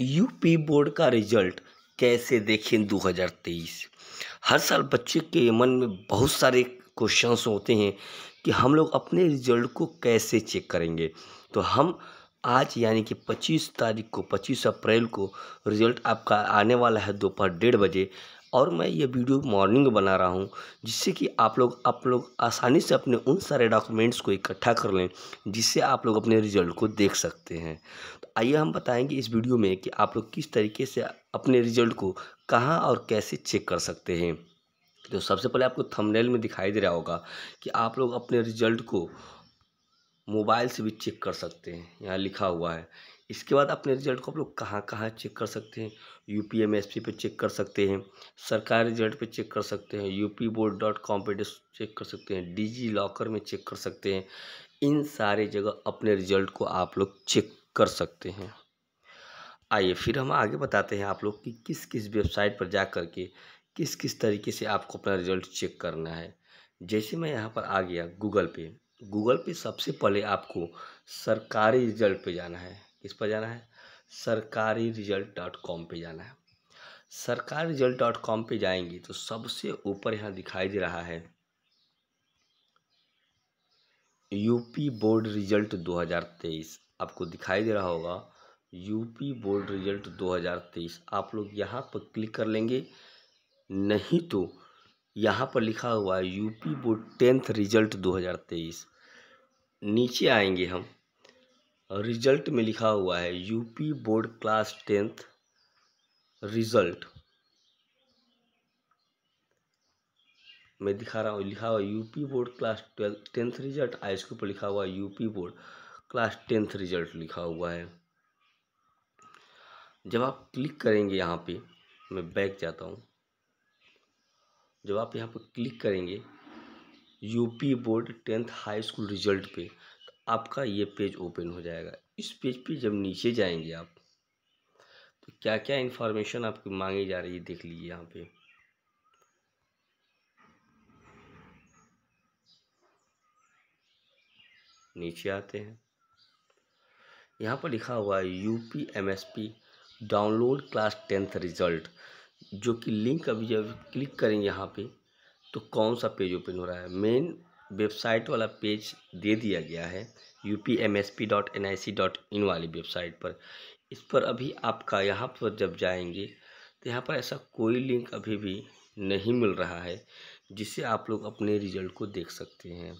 UP board का result कैसे देखें 2023 हर साल बच्चे के मन में बहुत सारे क्वेश्चंस होते हैं कि हम लोग अपने रिजल्ट को कैसे चेक करेंगे तो हम आज यानी कि 25 तारीख को 25 अप्रैल को रिज़ल्ट आपका आने वाला है दोपहर डेढ़ बजे और मैं ये वीडियो मॉर्निंग बना रहा हूँ जिससे कि आप लोग आप लोग आसानी से अपने उन सारे डॉक्यूमेंट्स को इकट्ठा कर लें जिससे आप लोग अपने रिजल्ट को देख सकते हैं तो आइए हम बताएंगे इस वीडियो में कि आप लोग किस तरीके से अपने रिजल्ट को कहाँ और कैसे चेक कर सकते हैं तो सबसे पहले आपको थंबनेल में दिखाई दे रहा होगा कि आप लोग अपने रिजल्ट को मोबाइल से भी चेक कर सकते हैं यहाँ लिखा हुआ है इसके बाद अपने रिजल्ट को आप लोग कहाँ कहाँ चेक कर सकते हैं U P M S P पर चेक कर सकते हैं सरकारी रिजल्ट पे चेक कर सकते हैं U P board dot com पर चेक कर सकते हैं डिजी लॉकर में चेक कर सकते हैं इन सारे जगह अपने रिजल्ट को आप लोग चेक कर सकते हैं आइए फिर हम आगे बताते हैं आप लोग कि किस किस वेबसाइट पर जा कर के किस किस तरीके से आपको अपना रिजल्ट चेक करना है जैसे मैं यहाँ पर आ गया गूगल पे गूगल पे सबसे पहले आपको सरकारी रिजल्ट पे जाना है किस पर जाना है सरकारी रिजल्ट डॉट कॉम पर जाना है सरकारी रिजल्ट डॉट कॉम पर जाएंगे तो सबसे ऊपर यहाँ दिखाई दे रहा है यूपी बोर्ड रिजल्ट 2023 आपको दिखाई दे रहा होगा यूपी बोर्ड रिजल्ट 2023 आप लोग यहाँ पर क्लिक कर लेंगे नहीं तो यहाँ पर लिखा हुआ है यूपी बोर्ड टेंथ रिजल्ट 2023 नीचे आएंगे हम रिजल्ट में लिखा हुआ है UP board class tenth result मैं दिखा रहा हूँ लिखा हुआ UP board class twelfth tenth result आई इसके ऊपर लिखा हुआ UP board class tenth result लिखा हुआ है जब आप क्लिक करेंगे यहाँ पे मैं बैक जाता हूँ जब आप यहाँ पे क्लिक करेंगे UP board tenth high school result पे आपका ये पेज ओपन हो जाएगा इस पेज पे जब नीचे जाएंगे आप तो क्या क्या इन्फॉर्मेशन आपकी मांगी जा रही है देख लीजिए यहाँ पे नीचे आते हैं यहाँ पर लिखा हुआ है U P M S P download class tenth result जो कि लिंक अभी जब क्लिक करेंगे यहाँ पे तो कौन सा पेज ओपन हो रहा है मेन वेबसाइट वाला पेज दे दिया गया है U P M S P dot N I C dot in वाली वेबसाइट पर इस पर अभी आपका यहाँ पर जब जाएंगे तो यहाँ पर ऐसा कोई लिंक अभी भी नहीं मिल रहा है जिससे आप लोग अपने रिजल्ट को देख सकते हैं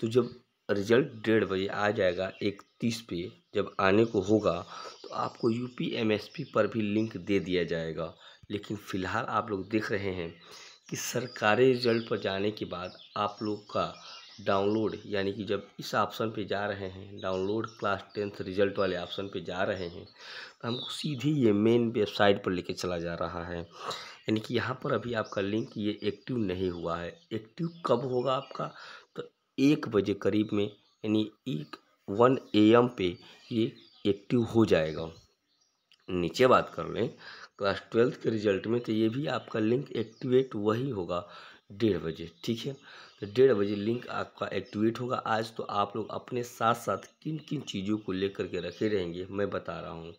तो जब रिजल्ट डेढ़ बजे आ जाएगा एक तीस पे जब आने को होगा तो आपको U P M S P पर भी लिंक दे दिया जाएगा लेकिन फ़िलहाल आप लोग देख रहे हैं कि सरकारी रिजल्ट पर जाने के बाद आप लोग का डाउनलोड यानी कि जब इस ऑप्शन पे जा रहे हैं डाउनलोड क्लास टेंथ रिजल्ट वाले ऑप्शन पे जा रहे हैं तो हमको सीधे ये मेन वेबसाइट पर लेके चला जा रहा है यानी कि यहाँ पर अभी आपका लिंक ये एक्टिव नहीं हुआ है एक्टिव कब होगा आपका तो एक बजे करीब में यानी एक वन ए एम पे ये एक्टिव हो जाएगा नीचे बात कर लें क्लास ट्वेल्थ के रिजल्ट में तो ये भी आपका लिंक एक्टिवेट वही होगा डेढ़ बजे ठीक है तो डेढ़ बजे लिंक आपका एक्टिवेट होगा आज तो आप लोग अपने साथ साथ किन किन चीज़ों को लेकर के रखे रहेंगे मैं बता रहा हूँ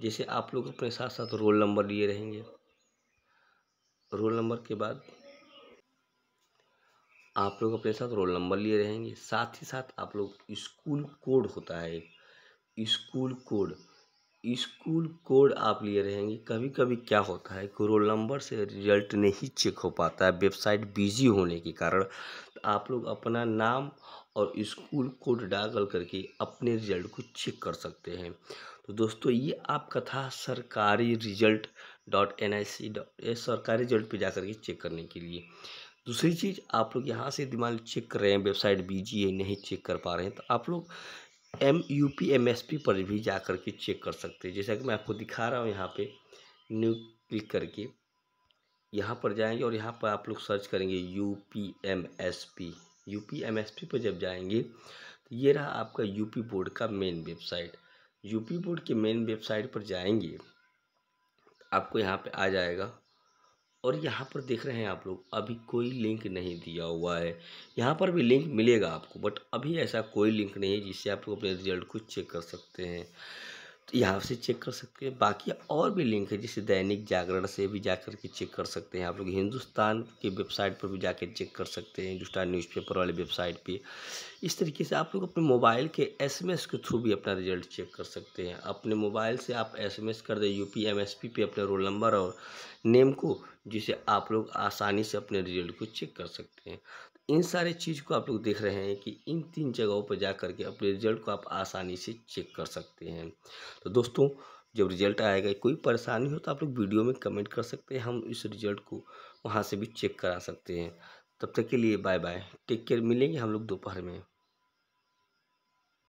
जैसे आप लोग अपने साथ साथ रोल नंबर लिए रहेंगे रोल नंबर के बाद आप लोग अपने साथ रोल नंबर लिए रहेंगे साथ ही साथ आप लोग स्कूल कोड होता है स्कूल कोड स्कूल कोड आप लिए रहेंगे कभी कभी क्या होता है कि रोल नंबर से रिजल्ट नहीं चेक हो पाता है वेबसाइट बिजी होने के कारण तो आप लोग अपना नाम और स्कूल कोड डाल करके अपने रिजल्ट को चेक कर सकते हैं तो दोस्तों ये आपका था Sarkari result dot N I C dot Sarkari result पे जा करके चेक करने के लिए दूसरी चीज़ आप लोग यहाँ से दिमाग चेक कर रहे हैं वेबसाइट बीजी है नहीं चेक कर पा रहे हैं तो आप लोग M U P M S P पर भी जा कर के चेक कर सकते हैं जैसा कि मैं आपको दिखा रहा हूँ यहाँ पे न्यू क्लिक करके यहाँ पर जाएंगे और यहाँ पर आप लोग सर्च करेंगे U P M S P U P M S P पर जब जाएंगे तो ये रहा आपका यू पी बोर्ड का main website U P board के मेन वेबसाइट पर जाएंगे आपको यहाँ पे आ जाएगा और यहाँ पर देख रहे हैं आप लोग अभी कोई लिंक नहीं दिया हुआ है यहाँ पर भी लिंक मिलेगा आपको बट अभी ऐसा कोई लिंक नहीं है जिससे आप लोग अपने रिजल्ट को चेक कर सकते हैं तो यहाँ से चेक कर सकते हैं बाकी और भी लिंक है जैसे दैनिक जागरण से भी जा कर के चेक कर सकते हैं आप लोग हिंदुस्तान की वेबसाइट पर भी कर चेक कर सकते हैं हिंदुस्तान न्यूज़पेपर वाली वेबसाइट पे इस तरीके से आप लोग अपने मोबाइल के एसएमएस के थ्रू भी अपना रिजल्ट चेक कर सकते हैं अपने मोबाइल से आप एसएमएस कर दें यू पी पे अपने रोल नंबर और नेम को जिसे आप लोग आसानी से अपने रिजल्ट को चेक कर सकते हैं इन सारे चीज़ को आप लोग देख रहे हैं कि इन तीन जगहों पर जा करके अपने रिजल्ट को आप आसानी से चेक कर सकते हैं तो दोस्तों जब रिजल्ट आएगा कोई परेशानी हो तो आप लोग वीडियो में कमेंट कर सकते हैं हम इस रिजल्ट को वहाँ से भी चेक करा सकते हैं तब तक के लिए बाय बाय टेक केयर मिलेंगे हम लोग दोपहर में